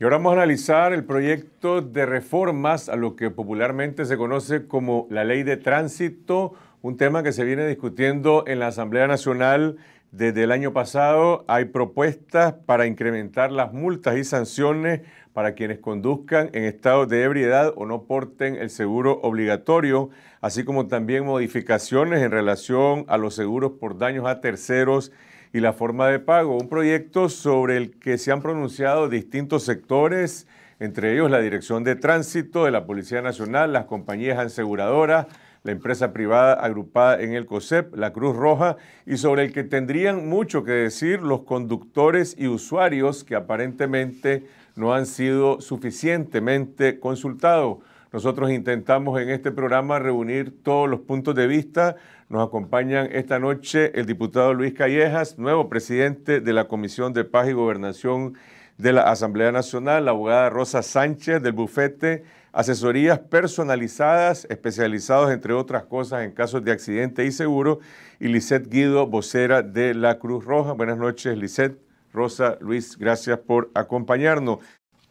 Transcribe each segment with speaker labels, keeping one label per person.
Speaker 1: Y ahora vamos a analizar el proyecto de reformas a lo que popularmente se conoce como la ley de tránsito, un tema que se viene discutiendo en la Asamblea Nacional desde el año pasado. Hay propuestas para incrementar las multas y sanciones para quienes conduzcan en estado de ebriedad o no porten el seguro obligatorio, así como también modificaciones en relación a los seguros por daños a terceros y la forma de pago. Un proyecto sobre el que se han pronunciado distintos sectores, entre ellos la Dirección de Tránsito de la Policía Nacional, las compañías aseguradoras, la empresa privada agrupada en el COSEP, la Cruz Roja, y sobre el que tendrían mucho que decir los conductores y usuarios que aparentemente no han sido suficientemente consultados. Nosotros intentamos en este programa reunir todos los puntos de vista, nos acompañan esta noche el diputado Luis Callejas, nuevo presidente de la Comisión de Paz y Gobernación de la Asamblea Nacional, la abogada Rosa Sánchez del bufete Asesorías Personalizadas, especializados entre otras cosas en casos de accidente y seguro, y Lisette Guido, vocera de la Cruz Roja. Buenas noches, Lisette. Rosa, Luis, gracias por acompañarnos.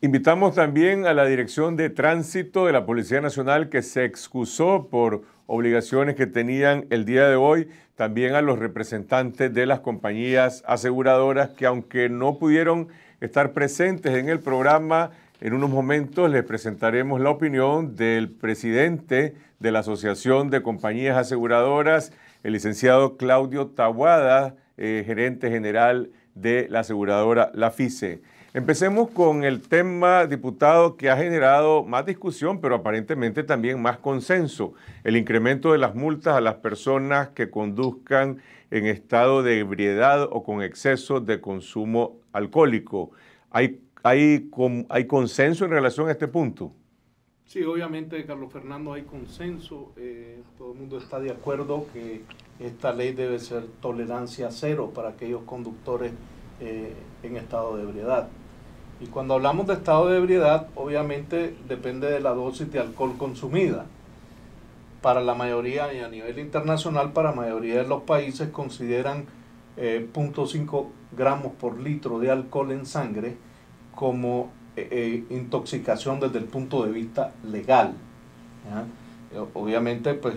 Speaker 1: Invitamos también a la Dirección de Tránsito de la Policía Nacional que se excusó por obligaciones que tenían el día de hoy, también a los representantes de las compañías aseguradoras que aunque no pudieron estar presentes en el programa, en unos momentos les presentaremos la opinión del presidente de la Asociación de Compañías Aseguradoras, el licenciado Claudio Tawada, eh, gerente general de la aseguradora La Empecemos con el tema, diputado, que ha generado más discusión, pero aparentemente también más consenso, el incremento de las multas a las personas que conduzcan en estado de ebriedad o con exceso de consumo alcohólico. ¿Hay, hay, consenso en relación a este punto?
Speaker 2: Sí, obviamente, Carlos Fernando, hay consenso. Eh, todo el mundo está de acuerdo que esta ley debe ser tolerancia cero para aquellos conductores eh, en estado de ebriedad. Y cuando hablamos de estado de ebriedad, obviamente depende de la dosis de alcohol consumida. Para la mayoría y a nivel internacional, para la mayoría de los países consideran 0.5 eh, gramos por litro de alcohol en sangre como eh, intoxicación desde el punto de vista legal. Obviamente, pues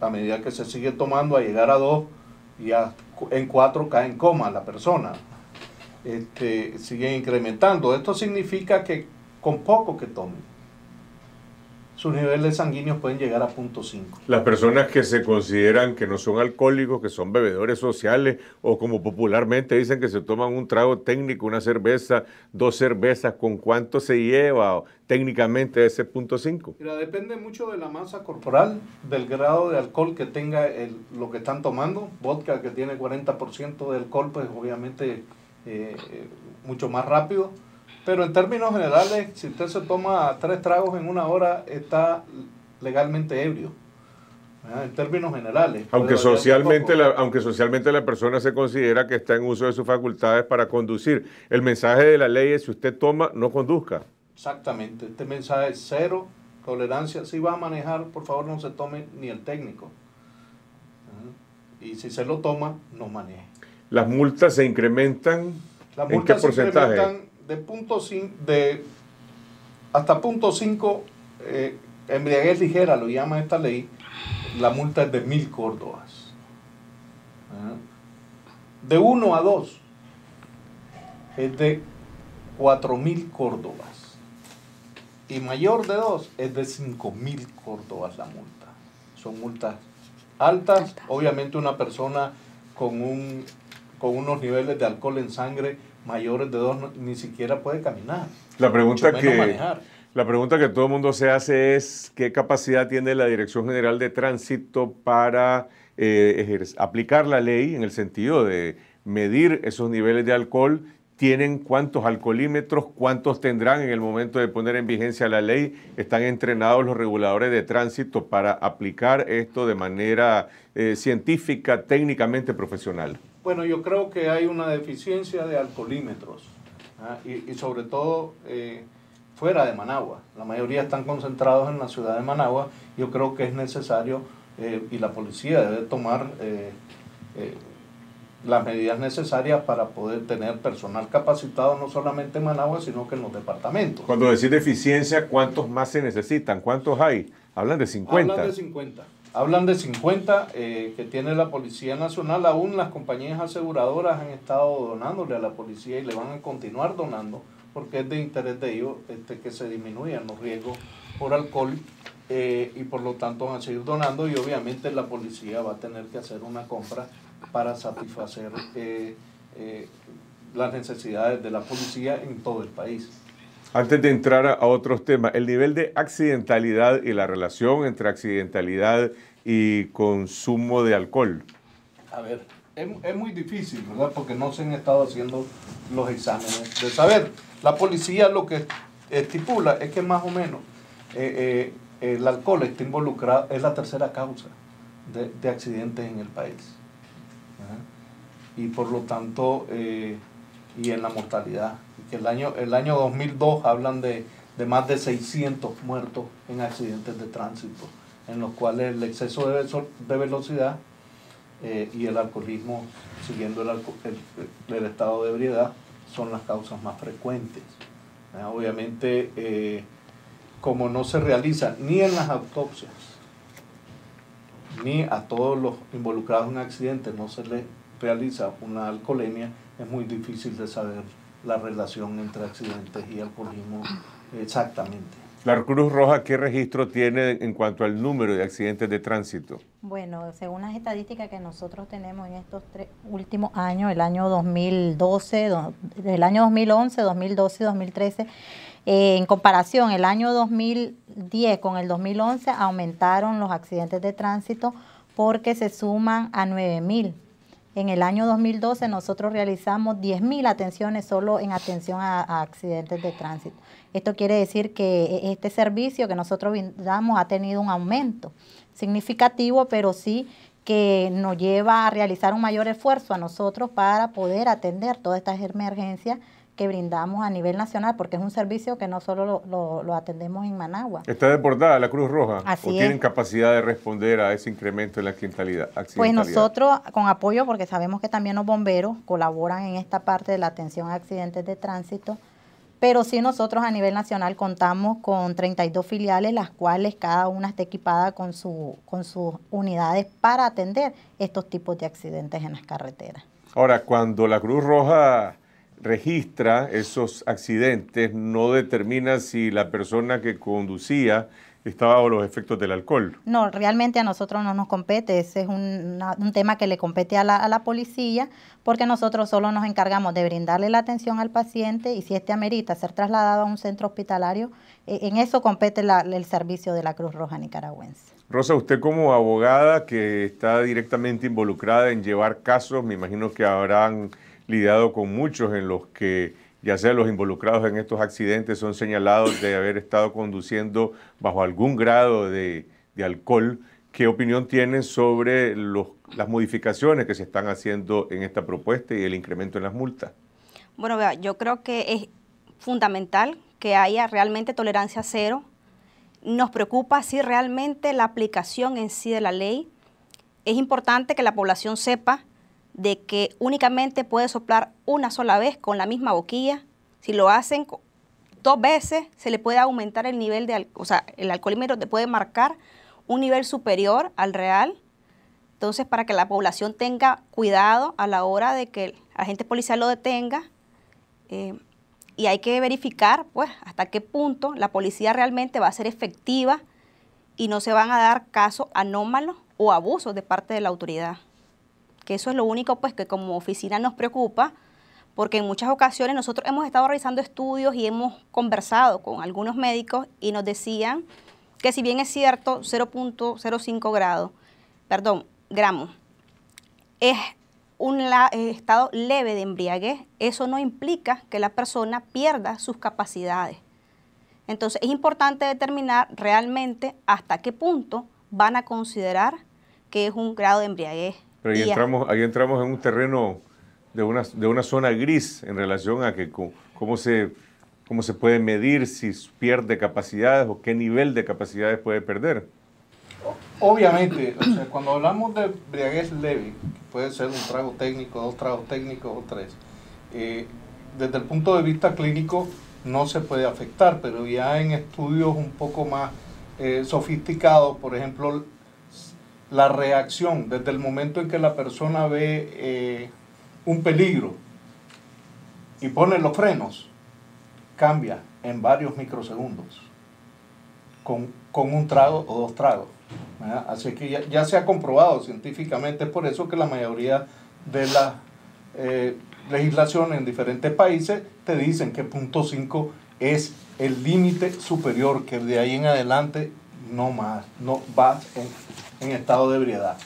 Speaker 2: a medida que se sigue tomando a llegar a 2 y a, en 4 cae en coma la persona este, siguen incrementando. Esto significa que con poco que tomen, sus niveles sanguíneos pueden llegar a 0.5.
Speaker 1: Las personas que se consideran que no son alcohólicos, que son bebedores sociales o como popularmente dicen que se toman un trago técnico, una cerveza, dos cervezas, ¿con cuánto se lleva técnicamente ese .5?
Speaker 2: Mira, depende mucho de la masa corporal, del grado de alcohol que tenga lo que están tomando. Vodka que tiene 40% de alcohol, pues obviamente eh, mucho más rápido. Pero en términos generales, si usted se toma tres tragos en una hora, está legalmente ebrio. En términos generales. Aunque
Speaker 1: socialmente, la, aunque socialmente la persona se considera que está en uso de sus facultades para conducir. El mensaje de la ley es si usted toma, no conduzca.
Speaker 2: Exactamente. Este mensaje es cero tolerancia. Si va a manejar, por favor no se tome ni el técnico. Y si se lo toma, no maneje
Speaker 1: las multas se incrementan. ¿En qué porcentaje? se incrementan
Speaker 2: de punto de hasta punto 5 eh, embriaguez ligera, lo llama esta ley, la multa es de mil córdobas. ¿Ah? De 1 a 2 es de 4.000 córdobas. Y mayor de 2 es de 5.000 córdobas la multa. Son multas altas. Obviamente una persona con un con unos niveles de alcohol en sangre mayores de dos, ni siquiera puede
Speaker 1: caminar. La pregunta que... La pregunta que todo el mundo se hace es qué capacidad tiene la Dirección General de Tránsito para eh, aplicar la ley en el sentido de medir esos niveles de alcohol, tienen cuántos alcoholímetros, cuántos tendrán en el momento de poner en vigencia la ley, están entrenados los reguladores de tránsito para aplicar esto de manera eh, científica, técnicamente profesional.
Speaker 2: Bueno, yo creo que hay una deficiencia de alcoholímetros ¿ah? y, sobre todo eh, fuera de Managua. La mayoría están concentrados en la ciudad de Managua. Yo creo que es necesario eh, y la policía debe tomar eh, las medidas necesarias para poder tener personal capacitado no solamente en Managua, sino que en los departamentos.
Speaker 1: Cuando decís deficiencia, ¿cuántos más se necesitan? ¿Cuántos hay? Hablan de 50. Hablan de
Speaker 2: 50. Hablan de 50 eh, que tiene la Policía Nacional, aún las compañías aseguradoras han estado donándole a la policía y le van a continuar donando porque es de interés de ellos este, que se disminuyan los riesgos por alcohol eh, y por lo tanto van a seguir donando y obviamente la policía va a tener que hacer una compra para satisfacer eh, las necesidades de la policía en todo el país.
Speaker 1: Antes de entrar a otros temas, el nivel de accidentalidad y la relación entre accidentalidad y consumo de alcohol.
Speaker 2: A ver, es, muy difícil, ¿verdad? Porque no se han estado haciendo los exámenes de saber. La policía lo que estipula es que más o menos eh, eh, el alcohol está involucrado, es la tercera causa de, accidentes en el país. Y por lo tanto... Eh, y en la mortalidad. el año, el año 2002 hablan de, más de 600 muertos en accidentes de tránsito, en los cuales el exceso de, velocidad eh, y el alcoholismo, siguiendo el, estado de ebriedad, son las causas más frecuentes. obviamente, eh, como no se realiza ni en las autopsias, ni a todos los involucrados en accidentes no se les realiza una alcoholemia, es muy difícil de saber la relación entre accidentes y alcoholismo exactamente.
Speaker 1: La Cruz Roja, ¿qué registro tiene en cuanto al número de accidentes de tránsito?
Speaker 3: Bueno, según las estadísticas que nosotros tenemos en estos tres últimos años, el año 2012, del año 2011, 2012 y 2013, eh, en comparación, el año 2010 con el 2011 aumentaron los accidentes de tránsito porque se suman a 9,000. En el año 2012 nosotros realizamos 10.000 atenciones solo en atención a, accidentes de tránsito. Esto quiere decir que e, este servicio que nosotros damos ha tenido un aumento significativo, pero sí que nos lleva a realizar un mayor esfuerzo a nosotros para poder atender todas estas emergencias que brindamos a nivel nacional, porque es un servicio que no solo lo, atendemos en Managua.
Speaker 1: ¿Está desbordada la Cruz Roja? ¿O tienen capacidad de responder a ese incremento en la accidentalidad? Pues nosotros,
Speaker 3: con apoyo, porque sabemos que también los bomberos colaboran en esta parte de la atención a accidentes de tránsito, pero sí nosotros a nivel nacional contamos con 32 filiales, las cuales cada una está equipada con, su, con sus unidades para atender estos tipos de accidentes en las carreteras.
Speaker 1: Ahora, cuando la Cruz Roja registra esos accidentes no determina si la persona que conducía estaba bajo los efectos del alcohol.
Speaker 3: No, realmente a nosotros no nos compete, ese es un, un tema que le compete a la, a la, policía, porque nosotros solo nos encargamos de brindarle la atención al paciente y si éste amerita ser trasladado a un centro hospitalario, eh, en eso compete el servicio de la Cruz Roja Nicaragüense.
Speaker 1: Rosa, usted como abogada que está directamente involucrada en llevar casos, me imagino que habrán lidiado con muchos en los que ya sea los involucrados en estos accidentes son señalados de haber estado conduciendo bajo algún grado de, alcohol. ¿Qué opinión tienen sobre las modificaciones que se están haciendo en esta propuesta y el incremento en las multas?
Speaker 4: Bueno, yo creo que es fundamental que haya realmente tolerancia cero. Nos preocupa si realmente la aplicación en sí de la ley. Es importante que la población sepa de que únicamente puede soplar una sola vez con la misma boquilla. Si lo hacen dos veces, se le puede aumentar el nivel de, o sea, el alcoholímetro te puede marcar un nivel superior al real. Entonces, para que la población tenga cuidado a la hora de que el agente policial lo detenga, eh, y hay que verificar, pues, hasta qué punto la policía realmente va a ser efectiva y no se van a dar casos anómalos o abusos de parte de la autoridad que eso es lo único pues que como oficina nos preocupa, porque en muchas ocasiones nosotros hemos estado realizando estudios y hemos conversado con algunos médicos y nos decían que si bien es cierto 0.05 grados, perdón, gramos, es un estado leve de embriaguez, eso no implica que la persona pierda sus capacidades. Entonces es importante determinar realmente hasta qué punto van a considerar que es un grado de embriaguez
Speaker 1: pero ahí entramos, ahí entramos en un terreno de una, de una zona gris en relación a que cómo se, cómo se puede medir si pierde capacidades o qué nivel de capacidades puede perder.
Speaker 2: Obviamente, cuando hablamos de embriaguez leve, puede ser un trago técnico, dos tragos técnicos o tres, eh, desde el punto de vista clínico no se puede afectar, pero ya en estudios un poco más eh, sofisticados, por ejemplo, la reacción desde el momento en que la persona ve eh, un peligro y pone los frenos, cambia en varios microsegundos, con, un trago o dos tragos. Así que ya, se ha comprobado científicamente, por eso que la mayoría de las eh, legislaciones en diferentes países te dicen que punto 5 es el límite superior, que de ahí en adelante no más, no va en, estado de ebriedad.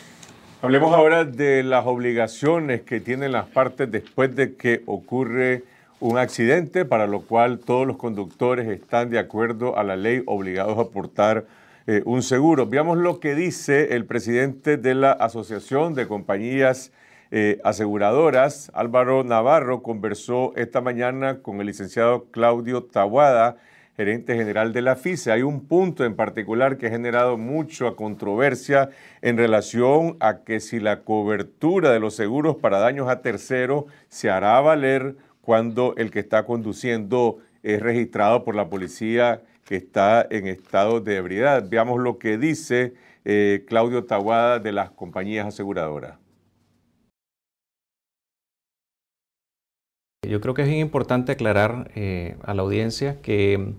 Speaker 1: Hablemos ahora de las obligaciones que tienen las partes después de que ocurre un accidente, para lo cual todos los conductores están de acuerdo a la ley obligados a aportar eh, un seguro. Veamos lo que dice el presidente de la Asociación de Compañías eh, Aseguradoras, Álvaro Navarro, conversó esta mañana con el licenciado Claudio Tawada gerente general de la FISA. Hay un punto en particular que ha generado mucha controversia en relación a que si la cobertura de los seguros para daños a terceros se hará valer cuando el que está conduciendo es registrado por la policía que está en estado de ebriedad. Veamos lo que dice eh, Claudio Taguada de las compañías aseguradoras.
Speaker 5: Yo creo que es importante aclarar eh, a la audiencia que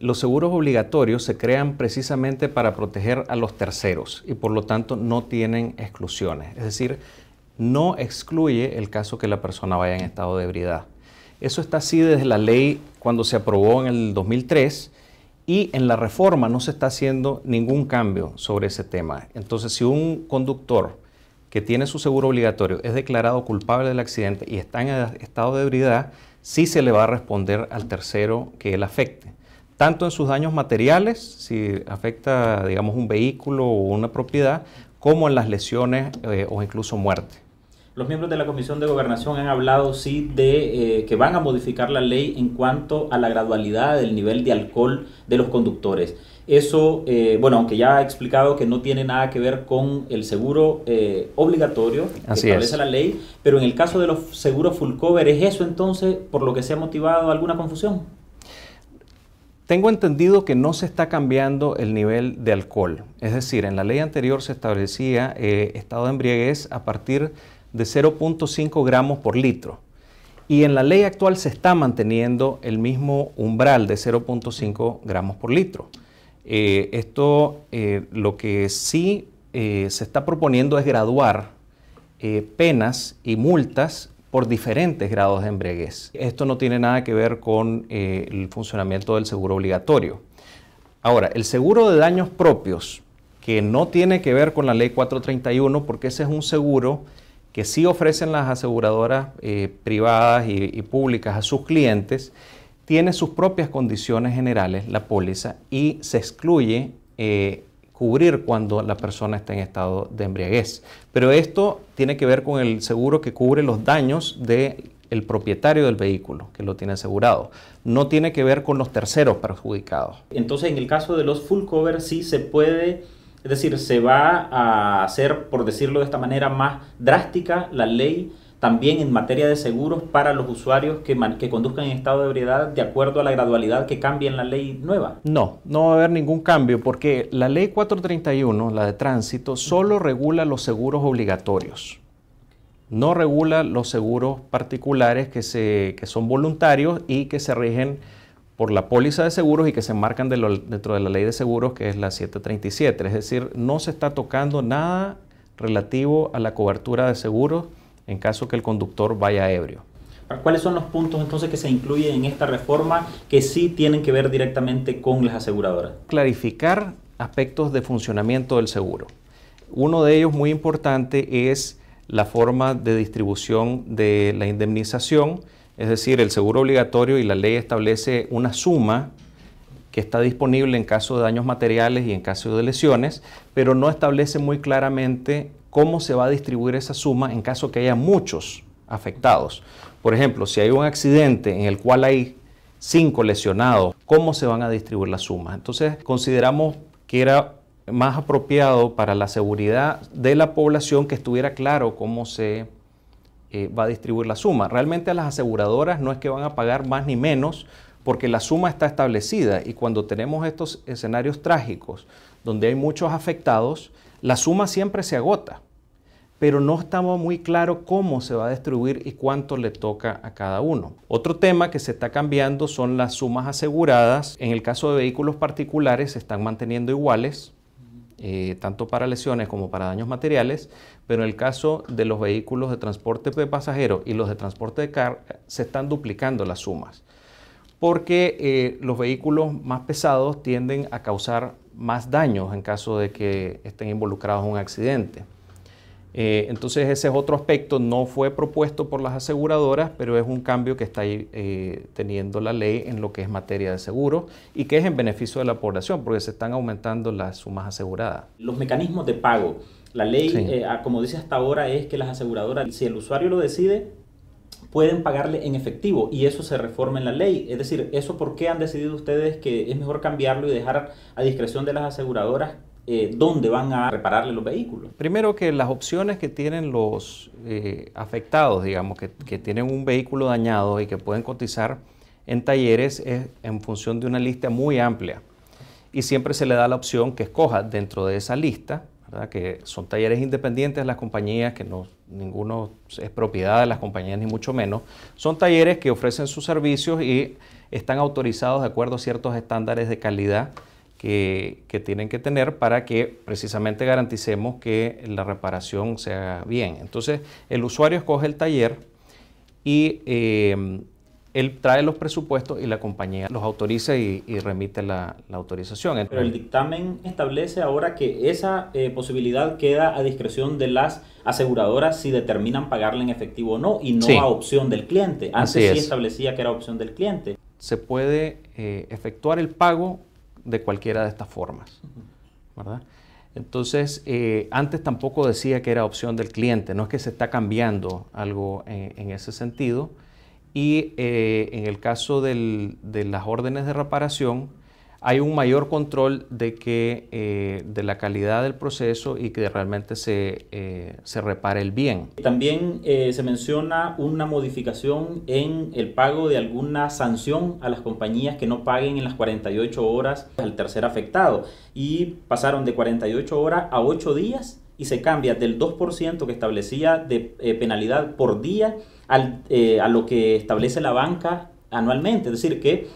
Speaker 5: los seguros obligatorios se crean precisamente para proteger a los terceros y por lo tanto no tienen exclusiones. Es decir, no excluye el caso que la persona vaya en estado de ebriedad. Eso está así desde la ley cuando se aprobó en el 2003 y en la reforma no se está haciendo ningún cambio sobre ese tema. Entonces, si un conductor que tiene su seguro obligatorio es declarado culpable del accidente y está en estado de ebriedad, sí se le va a responder al tercero que él afecte tanto en sus daños materiales, si afecta, digamos, un vehículo o una propiedad, como en las lesiones eh, o incluso muerte.
Speaker 6: Los miembros de la Comisión de Gobernación han hablado, sí, de eh, que van a modificar la ley en cuanto a la gradualidad del nivel de alcohol de los conductores. Eso, eh, bueno, aunque ya ha explicado que no tiene nada que ver con el seguro obligatorio que establece la ley, pero en el caso de los seguros full cover, ¿es eso entonces por lo que se ha motivado alguna confusión?
Speaker 5: Tengo entendido que no se está cambiando el nivel de alcohol. Es decir, en la ley anterior se establecía eh, estado de embriaguez a partir de 0.5 gramos por litro. Y en la ley actual se está manteniendo el mismo umbral de 0.5 gramos por litro. Eh, esto eh, lo que sí se está proponiendo es graduar penas y multas por diferentes grados de embriaguez. Esto no tiene nada que ver con eh, el funcionamiento del seguro obligatorio. Ahora, el seguro de daños propios, que no tiene que ver con la ley 431, porque ese es un seguro que sí ofrecen las aseguradoras eh, privadas y, públicas a sus clientes, tiene sus propias condiciones generales, la póliza, y se excluye eh, cubrir cuando la persona está en estado de embriaguez. Pero esto tiene que ver con el seguro que cubre los daños de el propietario del vehículo, que lo tiene asegurado. No tiene que ver con los terceros perjudicados.
Speaker 6: Entonces, en el caso de los full cover, sí se puede, es decir, se va a hacer, por decirlo de esta manera, más drástica la ley también en materia de seguros para los usuarios que, conduzcan en estado de ebriedad de acuerdo a la gradualidad que cambie en la ley nueva?
Speaker 5: No, no va a haber ningún cambio porque la ley 431, la de tránsito, solo regula los seguros obligatorios. No regula los seguros particulares que, se, son voluntarios y que se rigen por la póliza de seguros y que se marcan dentro de la ley de seguros que es la 737. Es decir, no se está tocando nada relativo a la cobertura de seguros en
Speaker 6: caso que el conductor vaya ebrio. ¿Cuáles son los puntos entonces que se incluyen en esta reforma que sí tienen que ver directamente con las aseguradoras? Clarificar aspectos de funcionamiento
Speaker 5: del seguro. Uno de ellos muy importante es la forma de distribución de la indemnización, es decir, el seguro obligatorio y la ley establece una suma que está disponible en caso de daños materiales y en caso de lesiones, pero no establece muy claramente cómo se va a distribuir esa suma en caso que haya muchos afectados. Por ejemplo, si hay un accidente en el cual hay cinco lesionados, ¿cómo se van a distribuir las sumas? Entonces, consideramos que era más apropiado para la seguridad de la población que estuviera claro cómo se eh, va a distribuir la suma. Realmente a las aseguradoras no es que van a pagar más ni menos, porque la suma está establecida y cuando tenemos estos escenarios trágicos donde hay muchos afectados, la suma siempre se agota, pero no estamos muy claro cómo se va a distribuir y cuánto le toca a cada uno. Otro tema que se está cambiando son las sumas aseguradas. En el caso de vehículos particulares se están manteniendo iguales, eh, tanto para lesiones como para daños materiales, pero en el caso de los vehículos de transporte de pasajeros y los de transporte de carga, se están duplicando las sumas porque eh, los vehículos más pesados tienden a causar más daños en caso de que estén involucrados en un accidente. Eh, entonces ese es otro aspecto, no fue propuesto por las aseguradoras, pero es un cambio que está eh, teniendo la ley en lo que es materia de seguro y que es en beneficio de la población, porque se están aumentando las sumas aseguradas.
Speaker 6: Los mecanismos de pago, la ley, ah, como dice hasta ahora, es que las aseguradoras, si el usuario lo decide, pueden pagarle en efectivo y eso se reforma en la ley. Es decir, ¿eso por qué han decidido ustedes que es mejor cambiarlo y dejar a discreción de las aseguradoras eh, dónde van a repararle los vehículos?
Speaker 5: Primero que las opciones que tienen los eh, afectados, digamos, que, que, tienen un vehículo dañado y que pueden cotizar en talleres es en función de una lista muy amplia. Y siempre se le da la opción que escoja dentro de esa lista que son talleres independientes las compañías, que no, ninguno es propiedad de las compañías ni mucho menos, son talleres que ofrecen sus servicios y están autorizados de acuerdo a ciertos estándares de calidad que, que tienen que tener para que precisamente garanticemos que la reparación sea bien. Entonces, el usuario escoge el taller y eh, él trae los presupuestos y la compañía
Speaker 6: los autoriza y, remite la, autorización. Pero el dictamen establece ahora que esa eh, posibilidad queda a discreción de las aseguradoras si determinan pagarle en efectivo o no y no a opción del cliente. Antes sí establecía que era opción del cliente.
Speaker 5: Se puede eh, efectuar el pago de cualquiera de estas formas, ¿verdad? Entonces, eh, antes tampoco decía que era opción del cliente, no es que se está cambiando algo en ese sentido y eh, en el caso de las órdenes de reparación hay un mayor control de, que, eh, de la calidad del proceso y que realmente se, eh, se repare el bien. También
Speaker 6: se menciona una modificación en el pago de alguna sanción a las compañías que no paguen en las 48 horas al tercer afectado y pasaron de 48 horas a 8 días y se cambia del 2% que establecía de penalidad por día eh, a lo que establece la banca anualmente. Es decir, que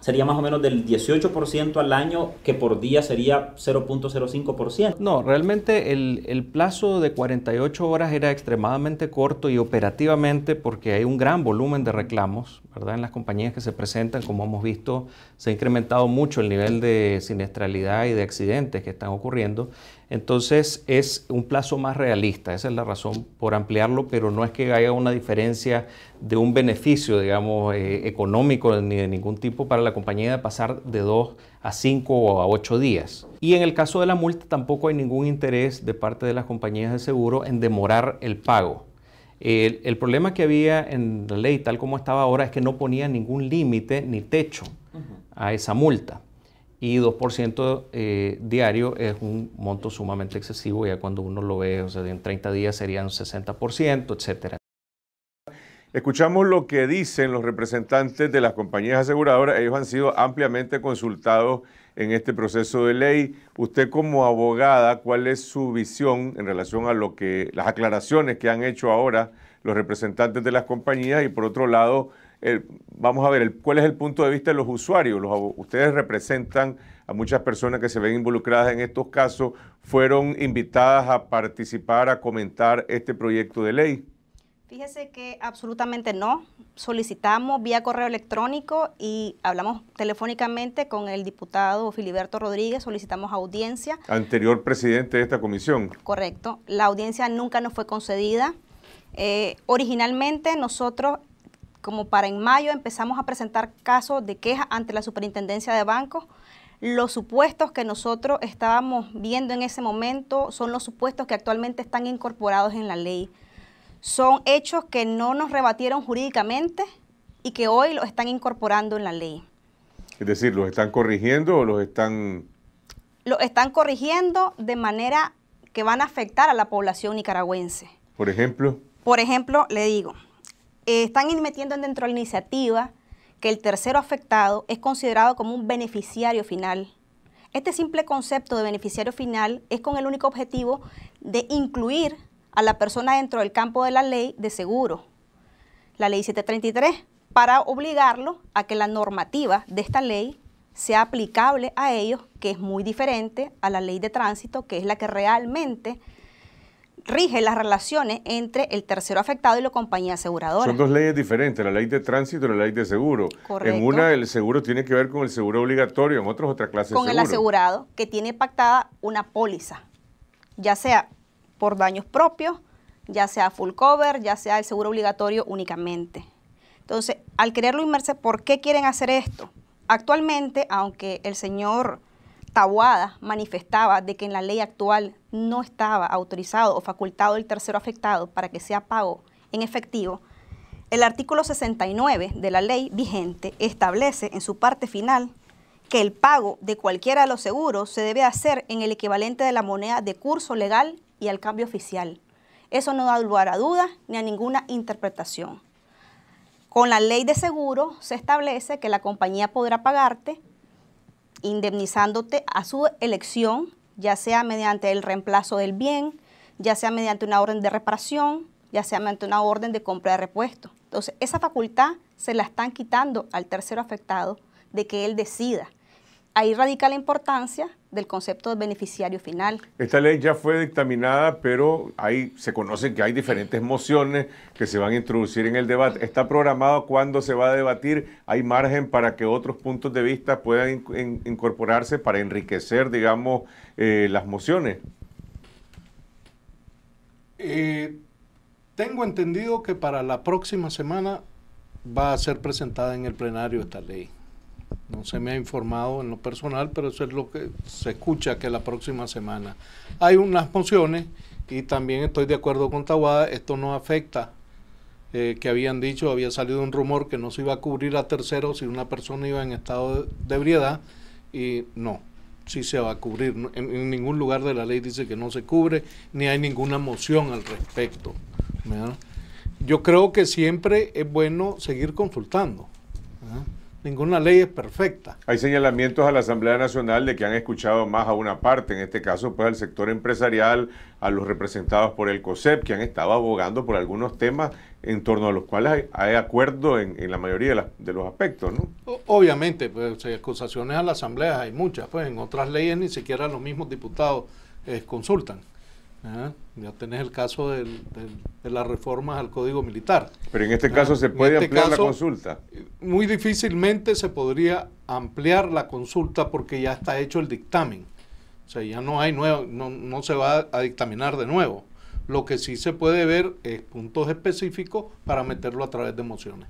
Speaker 6: sería más o menos del 18% al año, que por día sería 0.05%.
Speaker 5: No, realmente el, el, plazo de 48 horas era extremadamente corto y operativamente porque hay un gran volumen de reclamos, ¿verdad? En las compañías que se presentan, como hemos visto, se ha incrementado mucho el nivel de siniestralidad y de accidentes que están ocurriendo entonces es un plazo más realista, esa es la razón por ampliarlo, pero no es que haya una diferencia de un beneficio, digamos, eh, económico ni de ningún tipo para la compañía de pasar de dos a cinco o a ocho días. Y en el caso de la multa tampoco hay ningún interés de parte de las compañías de seguro en demorar el pago. el problema que había en la ley tal como estaba ahora es que no ponía ningún límite ni techo a esa multa y 2% eh, diario es un monto sumamente excesivo, ya cuando uno lo ve, o sea, en 30 días serían un 60%, etcétera.
Speaker 1: Escuchamos lo que dicen los representantes de las compañías aseguradoras, ellos han sido ampliamente consultados en este proceso de ley. Usted como abogada, ¿cuál es su visión en relación a lo que las aclaraciones que han hecho ahora los representantes de las compañías y por otro lado, vamos a ver, cuál es el punto de vista de los usuarios. ustedes representan a muchas personas que se ven involucradas en estos casos. ¿Fueron invitadas a participar, a comentar este proyecto de ley?
Speaker 4: Fíjese que absolutamente no. Solicitamos vía correo electrónico y hablamos telefónicamente con el diputado Filiberto Rodríguez, solicitamos audiencia.
Speaker 1: Anterior presidente de esta comisión.
Speaker 4: Correcto. La audiencia nunca nos fue concedida. Eh, originalmente nosotros como para en mayo empezamos a presentar casos de queja ante la superintendencia de bancos. Los supuestos que nosotros estábamos viendo en ese momento son los supuestos que actualmente están incorporados en la ley. Son hechos que no nos rebatieron jurídicamente y que hoy los están incorporando en la ley.
Speaker 1: Es decir, ¿los están corrigiendo o los están...?
Speaker 4: Los están corrigiendo de manera que van a afectar a la población nicaragüense.
Speaker 1: Por ejemplo.
Speaker 4: Por ejemplo, le digo, eh, están metiendo dentro de la iniciativa que el tercero afectado es considerado como un beneficiario final. Este simple concepto de beneficiario final es con el único objetivo de incluir a la persona dentro del campo de la ley de seguro, la ley 733, para obligarlo a que la normativa de esta ley sea aplicable a ellos, que es muy diferente a la ley de tránsito, que es la que realmente rige las relaciones entre el tercero afectado y la compañía aseguradora. Son dos
Speaker 1: leyes diferentes, la ley de tránsito y la ley de seguro. En una el seguro tiene que ver con el seguro obligatorio, en otros otra clase de seguro. Con el
Speaker 4: asegurado que tiene pactada una póliza, ya sea por daños propios, ya sea full cover, ya sea el seguro obligatorio únicamente. Entonces, al quererlo inmerse, ¿por qué quieren hacer esto? Actualmente, aunque el señor Tabuada manifestaba de que en la ley actual no estaba autorizado o facultado el tercero afectado para que sea pago en efectivo, el artículo 69 de la ley vigente establece en su parte final que el pago de cualquiera de los seguros se debe hacer en el equivalente de la moneda de curso legal y al cambio oficial. Eso no da lugar a dudas ni a ninguna interpretación. Con la ley de seguro se establece que la compañía podrá pagarte indemnizándote a su elección, ya sea mediante el reemplazo del bien, ya sea mediante una orden de reparación, ya sea mediante una orden de compra de repuesto. Entonces, esa facultad se la están quitando al tercero afectado de que él decida ahí radica la importancia del concepto de beneficiario final.
Speaker 1: Esta ley ya fue dictaminada, pero ahí se conoce que hay diferentes mociones que se van a introducir en el debate. ¿Está programado cuándo se va a debatir? ¿Hay margen para que otros puntos de vista puedan incorporarse para enriquecer, digamos, eh, las mociones? Eh, tengo entendido que
Speaker 2: para la próxima semana va a ser presentada en el plenario esta ley. No se me ha informado en lo personal, pero eso es lo que se escucha que la próxima semana. Hay unas mociones y también estoy de acuerdo con Tawada, esto no afecta eh, que habían dicho, había salido un rumor que no se iba a cubrir a terceros si una persona iba en estado de ebriedad y no, sí se va a cubrir. En, ningún lugar de la ley dice que no se cubre, ni hay ninguna moción al respecto. Yo creo que siempre es bueno seguir consultando
Speaker 1: ninguna ley es perfecta. Hay señalamientos a la Asamblea Nacional de que han escuchado más a una parte, en este caso pues al sector empresarial, a los representados por el COSEP, que han estado abogando por algunos temas en torno a los cuales hay, acuerdo en, la mayoría de, los aspectos, ¿no? Obviamente,
Speaker 2: pues acusaciones a la Asamblea hay muchas, pues en otras leyes ni siquiera los mismos diputados eh, consultan. Ya tenés el caso de las reformas al Código
Speaker 1: Militar. Pero en este caso se puede este ampliar la consulta.
Speaker 2: Muy difícilmente se podría ampliar la consulta porque ya está hecho el dictamen. O sea, ya no hay nuevo, no, no se va a dictaminar de nuevo. Lo que sí se puede ver es puntos específicos para meterlo a través de mociones.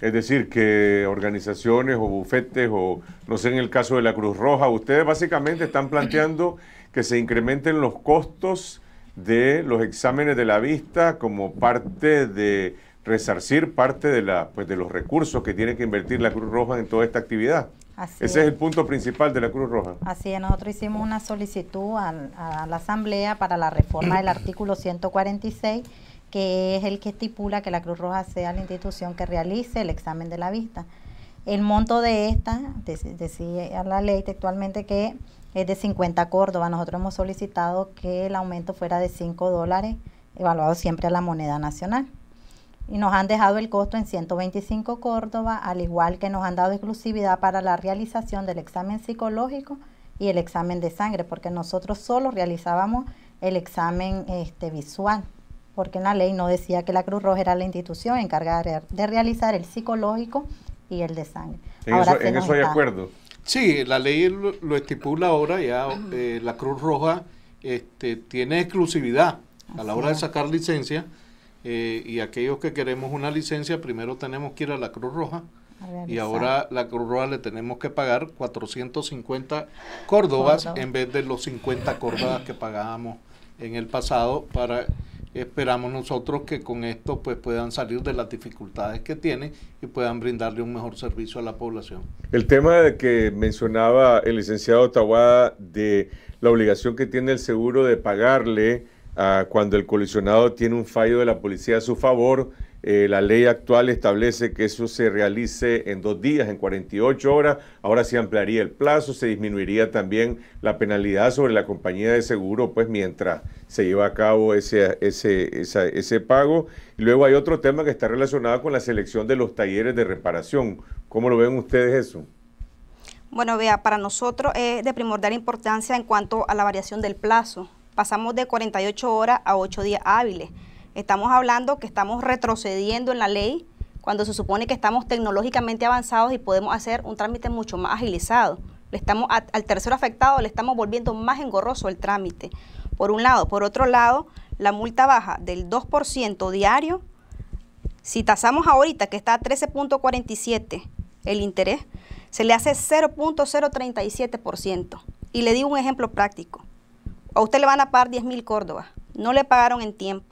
Speaker 1: Es decir, que organizaciones o bufetes o, no sé, en el caso de la Cruz Roja, ustedes básicamente están planteando que se incrementen los costos de los exámenes de la vista como parte de resarcir parte de, la, pues, de los recursos que tiene que invertir la Cruz Roja en toda esta actividad. Ese es. el punto principal de la Cruz Roja.
Speaker 3: Así es, nosotros hicimos una solicitud a, a la Asamblea para la reforma del artículo 146, que es el que estipula que la Cruz Roja sea la institución que realice el examen de la vista. El monto de esta, decía la ley textualmente que es de 50 Córdoba. Nosotros hemos solicitado que el aumento fuera de 5 dólares, evaluado siempre a la moneda nacional. Y nos han dejado el costo en 125 Córdoba, al igual que nos han dado exclusividad para la realización del examen psicológico y el examen de sangre, porque nosotros solo realizábamos el examen este, visual, porque la ley no decía que la Cruz Roja era la institución encargada de realizar el psicológico y el de sangre. En eso, hay acuerdo.
Speaker 2: Sí, la ley lo, estipula ahora, ya eh, la Cruz Roja este, tiene exclusividad a la hora de sacar licencia eh, y aquellos que queremos una licencia, primero tenemos que ir a la Cruz Roja y ahora la Cruz Roja le tenemos que pagar 450 córdobas en vez de los 50 córdobas que pagábamos en el pasado para Esperamos nosotros que con esto pues, puedan salir de las dificultades que tienen y puedan brindarle un mejor servicio a la población.
Speaker 1: El tema de que mencionaba el licenciado Tawada de la obligación que tiene el seguro de pagarle cuando el colisionado tiene un fallo de la policía a su favor eh, la ley actual establece que eso se realice en dos días, en 48 horas. Ahora se ampliaría el plazo, se disminuiría también la penalidad sobre la compañía de seguro, pues mientras se lleva a cabo ese, ese, ese pago. luego hay otro tema que está relacionado con la selección de los talleres de reparación. ¿Cómo lo ven ustedes eso?
Speaker 4: Bueno, vea, para nosotros es de primordial importancia en cuanto a la variación del plazo. Pasamos de 48 horas a 8 días hábiles. Estamos hablando que estamos retrocediendo en la ley cuando se supone que estamos tecnológicamente avanzados y podemos hacer un trámite mucho más agilizado. Le estamos al tercero afectado le estamos volviendo más engorroso el trámite. Por un lado, por otro lado, la multa baja del 2% diario. Si tasamos ahorita que está a 13.47 el interés, se le hace 0.037%. Y le digo un ejemplo práctico. A usted le van a pagar 10.000 mil Córdobas. No le pagaron en tiempo.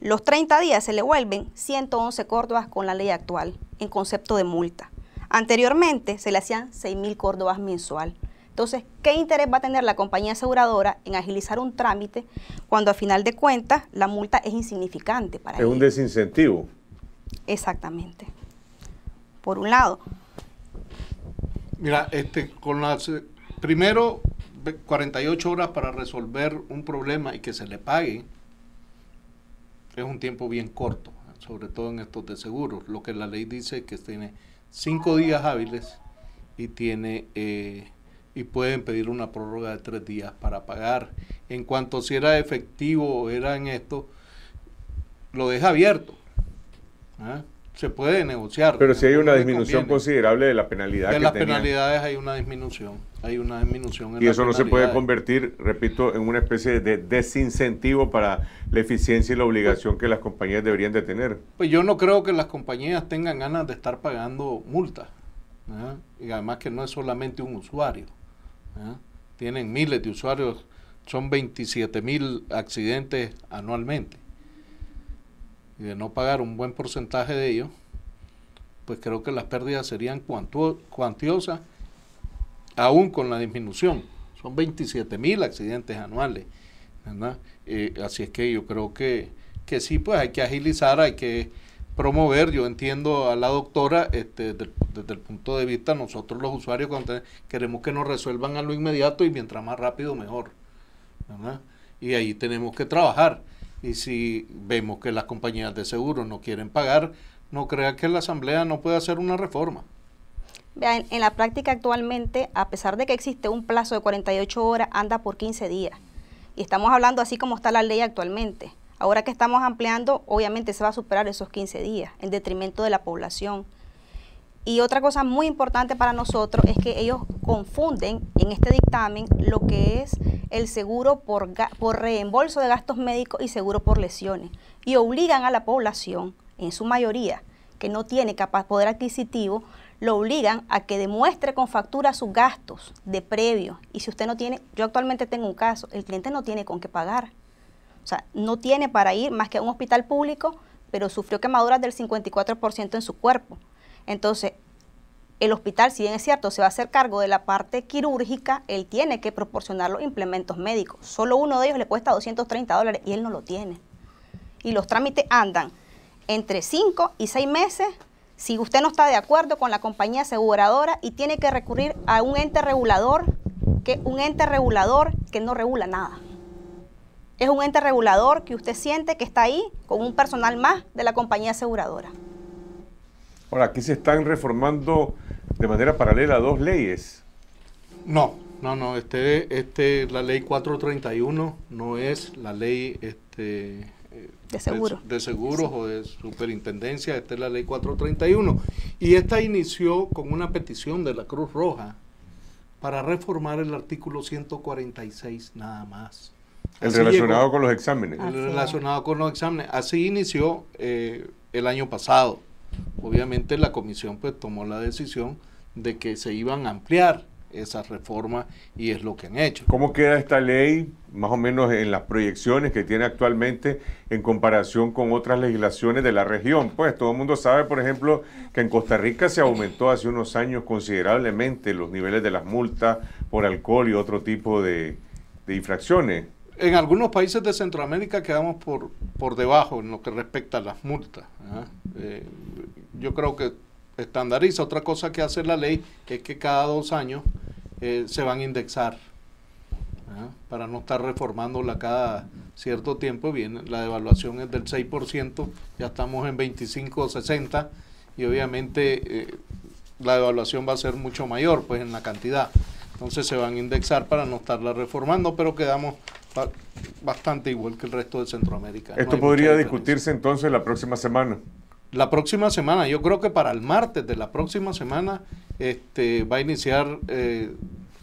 Speaker 4: Los 30 días se le vuelven 111 córdobas con la ley actual en concepto de multa. Anteriormente se le hacían 6.000 córdobas mensual. Entonces, ¿qué interés va a tener la compañía aseguradora en agilizar un trámite cuando a final de cuentas la multa es insignificante para Es un
Speaker 1: desincentivo.
Speaker 4: Exactamente. Por un lado.
Speaker 2: Mira, este, con las, primero 48 horas para resolver un problema y que se le pague es un tiempo bien corto, sobre todo en estos de seguros. Lo que la ley dice es que tiene cinco días hábiles y tiene eh, y pueden pedir una prórroga de tres días para pagar. En cuanto si era efectivo o era en esto, lo deja abierto. ¿ah? se puede negociar. Pero si hay una disminución
Speaker 1: considerable de la penalidad. De las penalidades
Speaker 2: hay una disminución, hay una disminución. y eso no se puede
Speaker 1: convertir, repito, en una especie de desincentivo para la eficiencia y la obligación que las compañías deberían de tener.
Speaker 2: Pues yo no creo que las compañías tengan ganas de estar pagando multas. Y además que no es solamente un usuario.
Speaker 1: Tienen miles de usuarios,
Speaker 2: son 27 mil accidentes anualmente y de no pagar un buen porcentaje de ellos, pues creo que las pérdidas serían cuantiosas, aún con la disminución. Son 27 mil accidentes anuales, ¿verdad? Eh, así es que yo creo que, sí, pues hay que agilizar, hay que promover, yo entiendo a la doctora, este, desde, el punto de vista nosotros los usuarios queremos que nos resuelvan a lo inmediato y mientras más rápido mejor. Y ahí tenemos que trabajar. Y si vemos que las compañías de seguro no quieren pagar, no crea que la Asamblea no puede hacer una reforma.
Speaker 4: En, en la práctica actualmente, a pesar de que existe un plazo de 48 horas, anda por 15 días. Y estamos hablando así como está la ley actualmente. Ahora que estamos ampliando, obviamente se va a superar esos 15 días en detrimento de la población. Y otra cosa muy importante para nosotros es que ellos confunden en este dictamen lo que es el seguro por, por reembolso de gastos médicos y seguro por lesiones. Y obligan a la población, en su mayoría, que no tiene capaz poder adquisitivo, lo obligan a que demuestre con factura sus gastos de previo. Y si usted no tiene, yo actualmente tengo un caso, el cliente no tiene con qué pagar. O sea, no tiene para ir más que a un hospital público, pero sufrió quemaduras del 54% en su cuerpo. Entonces, el hospital, si bien es cierto, se va a hacer cargo de la parte quirúrgica, él tiene que proporcionar los implementos médicos. Solo uno de ellos le cuesta 230 dólares y él no lo tiene. Y los trámites andan entre 5 y 6 meses si usted no está de acuerdo con la compañía aseguradora y tiene que recurrir a un ente regulador, que un ente regulador que no regula nada. Es un ente regulador que usted siente que está ahí con un personal más de la compañía aseguradora.
Speaker 1: Ahora, aquí se están reformando de manera paralela dos leyes.
Speaker 2: No, no, no, este, este, la ley 431 no es la ley este, de, seguro. de, seguros o de superintendencia, esta es la ley 431. Y esta inició con una petición de la Cruz Roja para reformar el artículo 146 nada más.
Speaker 1: El relacionado con los exámenes. El
Speaker 2: relacionado con los exámenes. Así inició eh, el año pasado. Obviamente la comisión pues tomó la decisión
Speaker 1: de que se iban a ampliar esas reformas y es lo que han hecho. ¿Cómo queda esta ley más o menos en las proyecciones que tiene actualmente en comparación con otras legislaciones de la región? Pues todo el mundo sabe, por ejemplo, que en Costa Rica se aumentó hace unos años considerablemente los niveles de las multas por alcohol y otro tipo de, de infracciones. En algunos países de Centroamérica quedamos por, por debajo en lo que respecta a las multas. ¿ah?
Speaker 2: Eh, yo creo que estandariza. Otra cosa que hace la ley es que cada dos años eh, se van a indexar. ¿ah? Para no estar reformándola cada cierto tiempo, viene la devaluación es del 6%, ya estamos en 25 o 60 y obviamente eh, la devaluación va a ser mucho mayor pues en la cantidad. Entonces se van a indexar para no estarla reformando, pero quedamos bastante igual que el resto de Centroamérica. Esto podría
Speaker 1: discutirse entonces la próxima semana.
Speaker 2: La próxima semana, yo creo que para el martes de la próxima semana este, va a iniciar eh,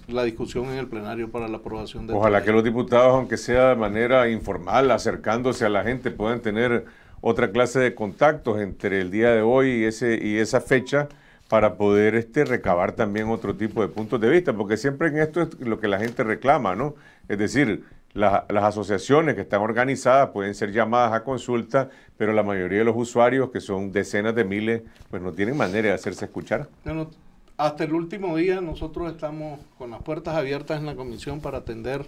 Speaker 2: la discusión en el plenario para la aprobación de...
Speaker 1: Ojalá que los diputados, aunque sea de manera informal, acercándose a la gente, puedan tener otra clase de contactos entre el día de hoy y, ese, y esa fecha para poder este, recabar también otro tipo de puntos de vista, porque siempre en esto es lo que la gente reclama, ¿no? Es decir, las asociaciones que están organizadas pueden ser llamadas a consulta, pero la mayoría de los usuarios, que son decenas de miles, pues no tienen manera de hacerse escuchar
Speaker 2: hasta el último día nosotros estamos con las puertas abiertas en la comisión para atender.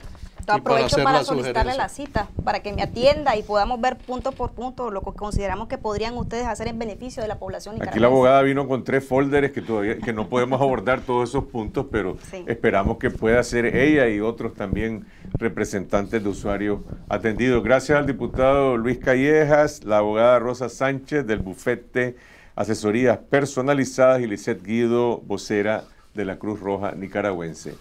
Speaker 4: aprovecho para, solicitarle la cita, para que me atienda y podamos ver punto por punto lo que consideramos que podrían ustedes hacer en beneficio de la población. Aquí la abogada
Speaker 1: vino con tres folders que todavía que no podemos abordar todos esos puntos, pero esperamos que pueda ser ella y otros también representantes de usuarios atendidos. Gracias al diputado Luis Callejas, la abogada Rosa Sánchez del bufete asesorías personalizadas y Lisette Guido, vocera de la Cruz Roja Nicaragüense.